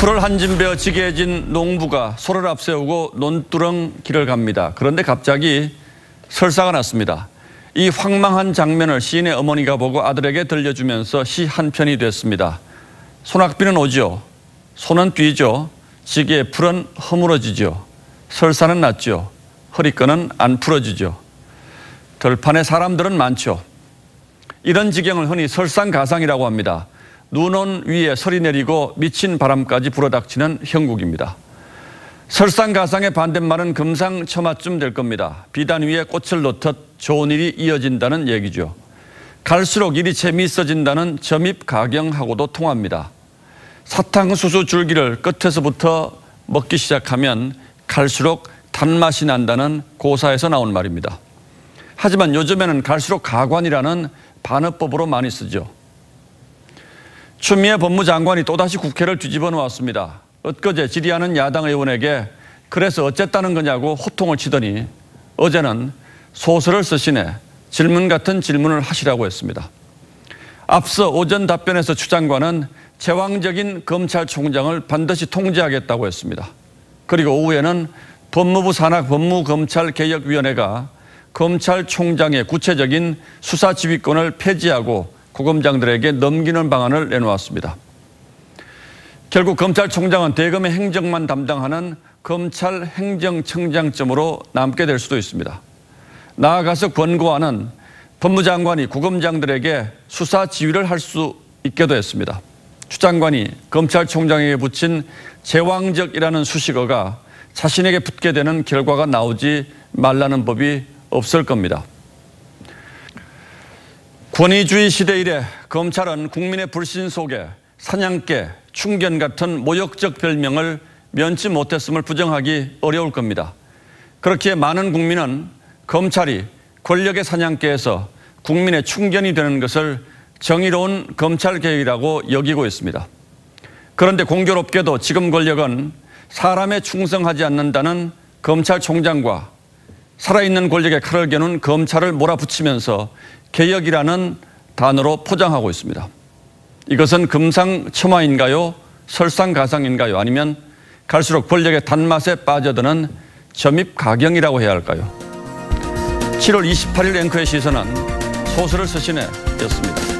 풀을 한 짐 베어 지게 해진 농부가 소를 앞세우고 논두렁 길을 갑니다. 그런데 갑자기 설사가 났습니다. 이 황망한 장면을 시인의 어머니가 보고 아들에게 들려주면서 시 한 편이 됐습니다. 소낙비는 오지요. 소는 뛰죠. 지게 풀은 허물어지죠. 설사는 났죠. 허리끈은 안 풀어지죠. 들판에 사람들은 많죠. 이런 지경을 흔히 설상가상이라고 합니다. 눈온 위에 서리 내리고 미친 바람까지 불어닥치는 형국입니다. 설상가상의 반대말은 금상첨화쯤 될 겁니다. 비단 위에 꽃을 놓듯 좋은 일이 이어진다는 얘기죠. 갈수록 일이 재미있어진다는 점입 가경하고도 통합니다. 사탕수수 줄기를 끝에서부터 먹기 시작하면 갈수록 단맛이 난다는 고사에서 나온 말입니다. 하지만 요즘에는 갈수록 가관이라는 반어법으로 많이 쓰죠. 추미애 법무장관이 또다시 국회를 뒤집어 놓았습니다. 엊그제 질의하는 야당 의원에게 그래서 어쨌다는 거냐고 호통을 치더니 어제는 소설을 쓰시네 질문 같은 질문을 하시라고 했습니다. 앞서 오전 답변에서 추 장관은 제왕적인 검찰총장을 반드시 통제하겠다고 했습니다. 그리고 오후에는 법무부 산하 법무검찰개혁위원회가 검찰총장의 구체적인 수사지휘권을 폐지하고 구검장들에게 넘기는 방안을 내놓았습니다. 결국 검찰총장은 대검의 행정만 담당하는 검찰 행정청장점으로 남게 될 수도 있습니다. 나아가서 권고하는 법무장관이 구검장들에게 수사 지휘를 할 수 있게도 했습니다. 추 장관이 검찰총장에게 붙인 제왕적이라는 수식어가 자신에게 붙게 되는 결과가 나오지 말라는 법이 없을 겁니다. 권위주의 시대 이래 검찰은 국민의 불신 속에 사냥개, 충견 같은 모욕적 별명을 면치 못했음을 부정하기 어려울 겁니다. 그렇기에 많은 국민은 검찰이 권력의 사냥개에서 국민의 충견이 되는 것을 정의로운 검찰개혁이라고 여기고 있습니다. 그런데 공교롭게도 지금 권력은 사람에 충성하지 않는다는 검찰총장과 살아있는 권력의 칼을 겨눈 검찰을 몰아붙이면서 개혁이라는 단어로 포장하고 있습니다. 이것은 금상첨화인가요? 설상가상인가요? 아니면 갈수록 권력의 단맛에 빠져드는 점입가경이라고 해야 할까요? 7월 28일 앵커의 시선은 소설을 쓰시네였습니다.